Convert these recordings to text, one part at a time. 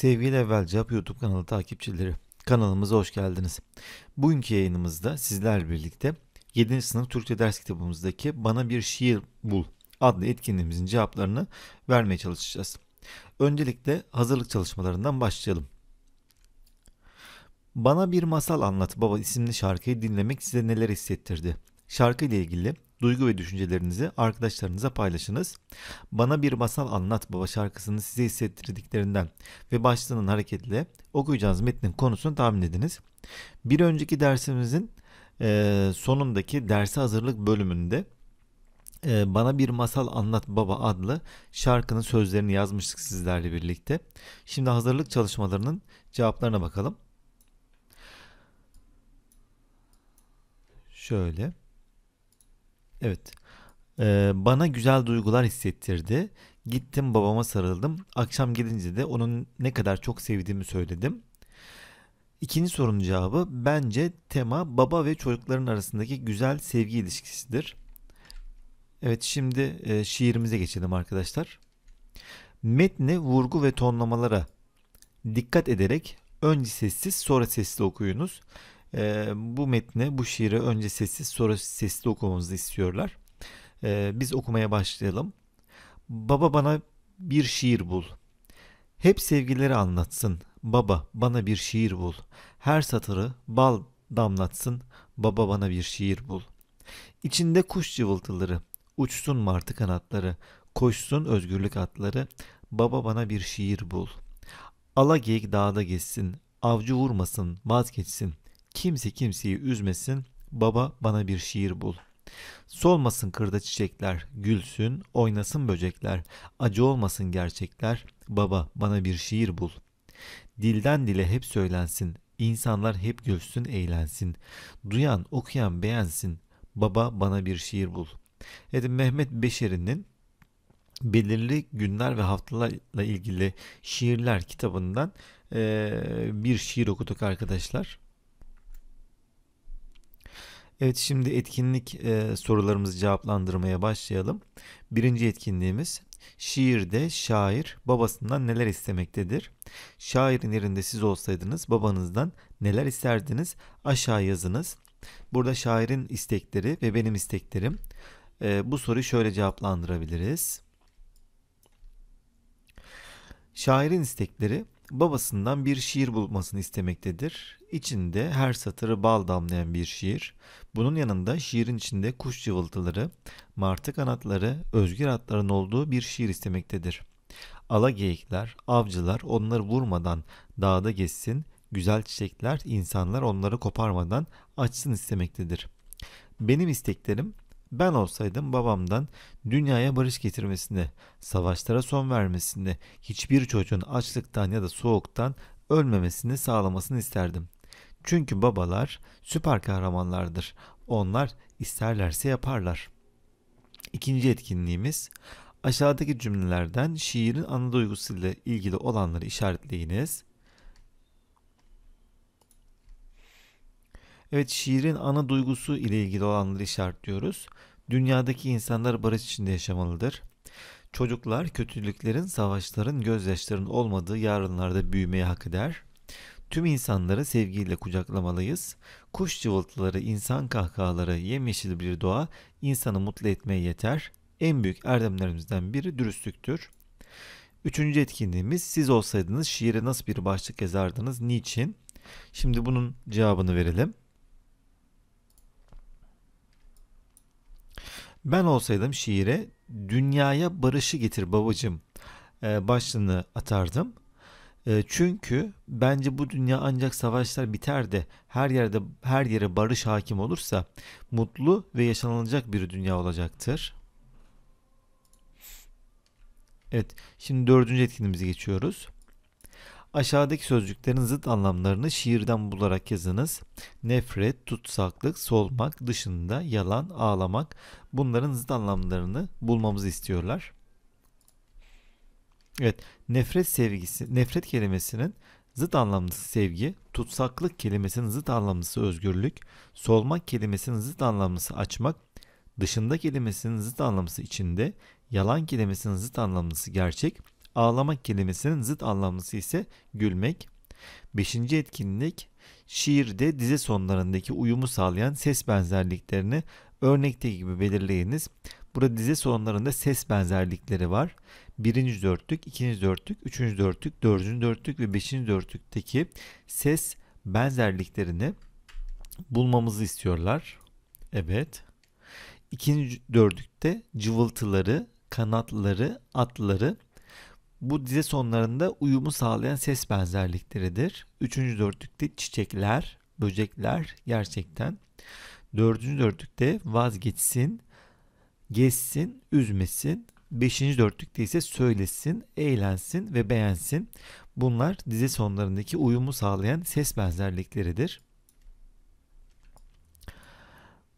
Sevgili Evvel Cevap YouTube kanalı takipçileri, kanalımıza hoş geldiniz. Bugünkü yayınımızda sizlerle birlikte 7. sınıf Türkçe ders kitabımızdaki Bana Bir Şiir Bul adlı etkinliğimizin cevaplarını vermeye çalışacağız. Öncelikle hazırlık çalışmalarından başlayalım. Bana Bir Masal Anlat Baba isimli şarkıyı dinlemek size neler hissettirdi? Şarkı ile ilgili duygu ve düşüncelerinizi arkadaşlarınıza paylaşınız. Bana bir masal anlat baba şarkısını size hissettirdiklerinden ve başlığının hareketle okuyacağınız metnin konusunu tahmin ediniz. Bir önceki dersimizin e, sonundaki derse hazırlık bölümünde e, bana Bir Masal Anlat Baba adlı şarkının sözlerini yazmıştık sizlerle birlikte. Şimdi hazırlık çalışmalarının cevaplarına bakalım. Şöyle. Evet. Ee, bana güzel duygular hissettirdi. Gittim babama sarıldım. Akşam gelince de onun ne kadar çok sevdiğimi söyledim. İkinci sorunun cevabı bence tema baba ve çocukların arasındaki güzel sevgi ilişkisidir. Evet şimdi e, şiirimize geçelim arkadaşlar. Metni vurgu ve tonlamalara dikkat ederek önce sessiz sonra sesli okuyunuz e, bu metni, bu şiiri önce sessiz sonra sesli okumamızı istiyorlar. E, biz okumaya başlayalım. Baba bana bir şiir bul. Hep sevgileri anlatsın. Baba bana bir şiir bul. Her satırı bal damlatsın. Baba bana bir şiir bul. İçinde kuş cıvıltıları, uçsun martı kanatları, koşsun özgürlük atları. Baba bana bir şiir bul. Ala geyik dağda geçsin, avcı vurmasın, vazgeçsin. Kimse kimseyi üzmesin. Baba bana bir şiir bul. Solmasın kırda çiçekler, gülsün, oynasın böcekler. Acı olmasın gerçekler. Baba bana bir şiir bul. Dilden dile hep söylensin. insanlar hep gülsün, eğlensin. Duyan, okuyan beğensin. Baba bana bir şiir bul. Evet Mehmet Beşeri'nin belirli günler ve haftalarla ilgili şiirler kitabından bir şiir okuduk arkadaşlar. Evet şimdi etkinlik e, sorularımızı cevaplandırmaya başlayalım. Birinci etkinliğimiz şiirde şair babasından neler istemektedir? Şairin yerinde siz olsaydınız babanızdan neler isterdiniz? Aşağı yazınız. Burada şairin istekleri ve benim isteklerim. E, bu soruyu şöyle cevaplandırabiliriz. Şairin istekleri babasından bir şiir bulmasını istemektedir. İçinde her satırı bal damlayan bir şiir. Bunun yanında şiirin içinde kuş cıvıltıları, martı kanatları, özgür atların olduğu bir şiir istemektedir. Ala geyikler, avcılar onları vurmadan dağda geçsin, güzel çiçekler, insanlar onları koparmadan açsın istemektedir. Benim isteklerim ben olsaydım babamdan dünyaya barış getirmesini, savaşlara son vermesini, hiçbir çocuğun açlıktan ya da soğuktan ölmemesini sağlamasını isterdim. Çünkü babalar süper kahramanlardır. Onlar isterlerse yaparlar. İkinci etkinliğimiz aşağıdaki cümlelerden şiirin ana duygusuyla ilgili olanları işaretleyiniz Evet şiirin ana duygusu ile ilgili olanları işaretliyoruz. Dünyadaki insanlar barış içinde yaşamalıdır. Çocuklar kötülüklerin, savaşların, gözyaşların olmadığı yarınlarda büyümeye hak eder. Tüm insanları sevgiyle kucaklamalıyız. Kuş cıvıltıları, insan kahkahaları, yemyeşil bir doğa insanı mutlu etmeye yeter. En büyük erdemlerimizden biri dürüstlüktür. Üçüncü etkinliğimiz siz olsaydınız şiire nasıl bir başlık yazardınız, niçin? Şimdi bunun cevabını verelim. Ben olsaydım şiire dünyaya barışı getir babacım e, başlığını atardım. E, çünkü bence bu dünya ancak savaşlar biter de her yerde her yere barış hakim olursa mutlu ve yaşanılacak bir dünya olacaktır. Evet, şimdi dördüncü etkinliğimize geçiyoruz. Aşağıdaki sözcüklerin zıt anlamlarını şiirden bularak yazınız. Nefret, tutsaklık, solmak, dışında, yalan, ağlamak bunların zıt anlamlarını bulmamızı istiyorlar. Evet, nefret sevgisi, nefret kelimesinin zıt anlamlısı sevgi, tutsaklık kelimesinin zıt anlamlısı özgürlük, solmak kelimesinin zıt anlamlısı açmak, dışında kelimesinin zıt anlamlısı içinde, yalan kelimesinin zıt anlamlısı gerçek, Ağlamak kelimesinin zıt anlamlısı ise gülmek. Beşinci etkinlik şiirde dize sonlarındaki uyumu sağlayan ses benzerliklerini örnekteki gibi belirleyiniz. Burada dize sonlarında ses benzerlikleri var. Birinci dörtlük, ikinci dörtlük, üçüncü dörtlük, dördüncü dörtlük ve beşinci dörtlükteki ses benzerliklerini bulmamızı istiyorlar. Evet. İkinci dördlükte cıvıltıları, kanatları, atları bu dize sonlarında uyumu sağlayan ses benzerlikleridir. Üçüncü dörtlükte çiçekler, böcekler gerçekten. Dördüncü dörtlükte vazgeçsin, geçsin, üzmesin. Beşinci dörtlükte ise söylesin, eğlensin ve beğensin. Bunlar dize sonlarındaki uyumu sağlayan ses benzerlikleridir.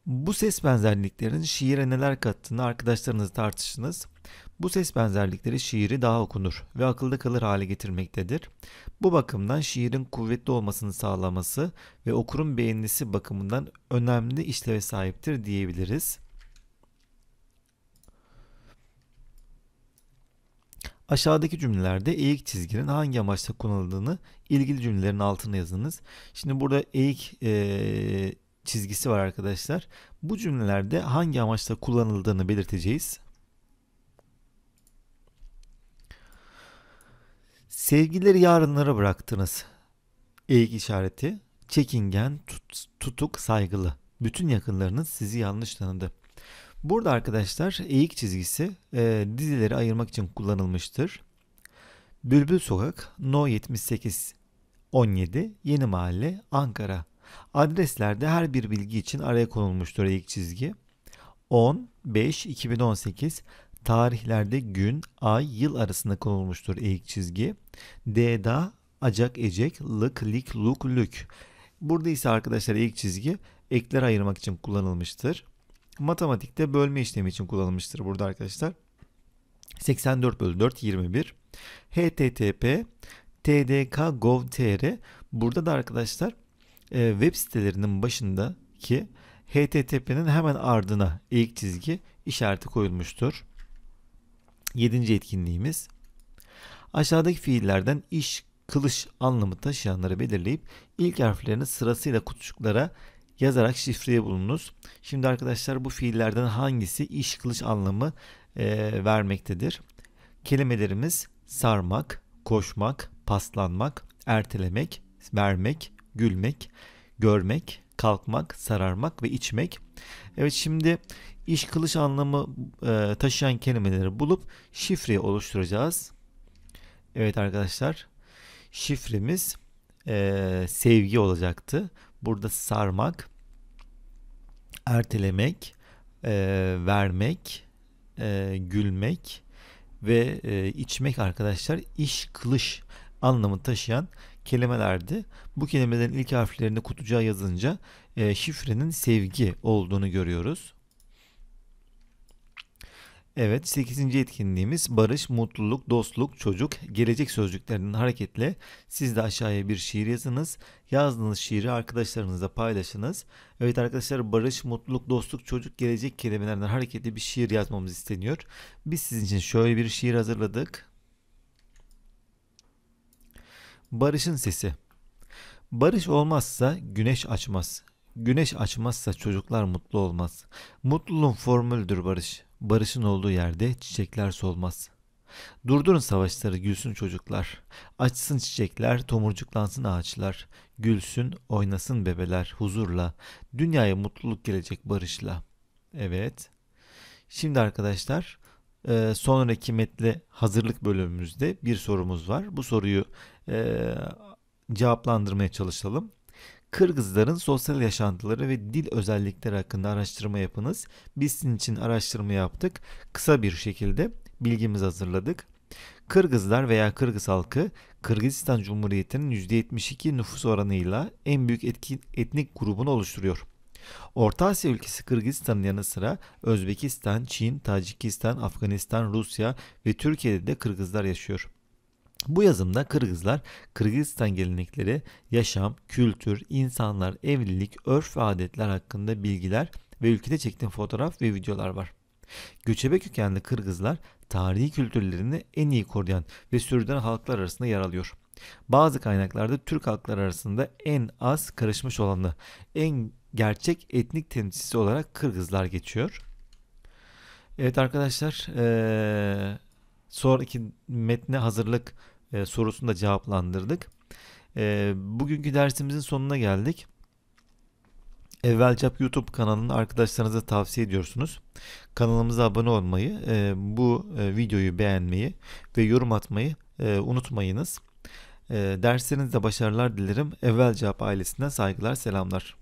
Bu ses benzerliklerinin şiire neler kattığını arkadaşlarınız tartışınız. Bu ses benzerlikleri şiiri daha okunur ve akılda kalır hale getirmektedir. Bu bakımdan şiirin kuvvetli olmasını sağlaması ve okurun beğenisi bakımından önemli işleve sahiptir diyebiliriz. Aşağıdaki cümlelerde eğik çizginin hangi amaçla kullanıldığını ilgili cümlelerin altına yazınız. Şimdi burada eğik e, çizgisi var arkadaşlar. Bu cümlelerde hangi amaçla kullanıldığını belirteceğiz. Sevgileri yarınlara bıraktınız. Eğik işareti. Çekingen, tut, tutuk, saygılı. Bütün yakınlarınız sizi yanlış tanıdı. Burada arkadaşlar eğik çizgisi e, dizileri ayırmak için kullanılmıştır. Bülbül Sokak No 78 17 Yeni Mahalle Ankara Adreslerde her bir bilgi için araya konulmuştur ilk çizgi. 10, 5, 2018 tarihlerde gün, ay, yıl arasında konulmuştur eğik çizgi. D'da acak, ecek, lık, lik, luk, lük. Burada ise arkadaşlar eğik çizgi ekler ayırmak için kullanılmıştır. Matematikte bölme işlemi için kullanılmıştır burada arkadaşlar. 84 bölü 4 21 http tdk.gov.tr burada da arkadaşlar e, web sitelerinin başındaki HTTP'nin hemen ardına eğik çizgi işareti koyulmuştur. Yedinci etkinliğimiz aşağıdaki fiillerden iş, kılıç anlamı taşıyanları belirleyip ilk harflerini sırasıyla kutucuklara yazarak şifreye bulunuz. Şimdi arkadaşlar bu fiillerden hangisi iş kılıç anlamı e, vermektedir? Kelimelerimiz sarmak, koşmak, paslanmak, ertelemek, vermek, gülmek, görmek, kalkmak, sararmak ve içmek. Evet şimdi iş kılıç anlamı e, taşıyan kelimeleri bulup şifreyi oluşturacağız. Evet arkadaşlar şifremiz e, sevgi olacaktı. Burada sarmak, ertelemek, e, vermek, e, gülmek ve e, içmek arkadaşlar iş kılış anlamı taşıyan kelimelerdi. Bu kelimelerin ilk harflerini kutucuğa yazınca e, şifrenin sevgi olduğunu görüyoruz. Evet 8. etkinliğimiz barış, mutluluk, dostluk, çocuk, gelecek sözcüklerinin hareketle siz de aşağıya bir şiir yazınız. Yazdığınız şiiri arkadaşlarınızla paylaşınız. Evet arkadaşlar barış, mutluluk, dostluk, çocuk, gelecek kelimelerinden hareketli bir şiir yazmamız isteniyor. Biz sizin için şöyle bir şiir hazırladık. Barış'ın sesi. Barış olmazsa güneş açmaz. Güneş açmazsa çocuklar mutlu olmaz. Mutluluğun formülüdür barış. Barışın olduğu yerde çiçekler solmaz. Durdurun savaşları gülsün çocuklar. Açsın çiçekler, tomurcuklansın ağaçlar. Gülsün, oynasın bebeler huzurla. Dünyaya mutluluk gelecek barışla. Evet. Şimdi arkadaşlar e, ee, sonraki metli hazırlık bölümümüzde bir sorumuz var. Bu soruyu e, cevaplandırmaya çalışalım. Kırgızların sosyal yaşantıları ve dil özellikleri hakkında araştırma yapınız. Biz sizin için araştırma yaptık. Kısa bir şekilde bilgimizi hazırladık. Kırgızlar veya Kırgız halkı Kırgızistan Cumhuriyeti'nin %72 nüfus oranıyla en büyük etki, etnik grubunu oluşturuyor. Orta Asya ülkesi Kırgızistan'ın yanı sıra Özbekistan, Çin, Tacikistan, Afganistan, Rusya ve Türkiye'de de Kırgızlar yaşıyor. Bu yazımda Kırgızlar, Kırgızistan gelenekleri, yaşam, kültür, insanlar, evlilik, örf ve adetler hakkında bilgiler ve ülkede çektiğim fotoğraf ve videolar var. Göçebe kökenli Kırgızlar tarihi kültürlerini en iyi koruyan ve sürdüren halklar arasında yer alıyor. Bazı kaynaklarda Türk halkları arasında en az karışmış olanı, en gerçek etnik temsilcisi olarak Kırgızlar geçiyor. Evet arkadaşlar ee, sonraki metne hazırlık e, sorusunu da cevaplandırdık. E, bugünkü dersimizin sonuna geldik. Evvelcap YouTube kanalını arkadaşlarınıza tavsiye ediyorsunuz. Kanalımıza abone olmayı, e, bu e, videoyu beğenmeyi ve yorum atmayı e, unutmayınız. E, derslerinizde başarılar dilerim. Evvelcap ailesinden saygılar, selamlar.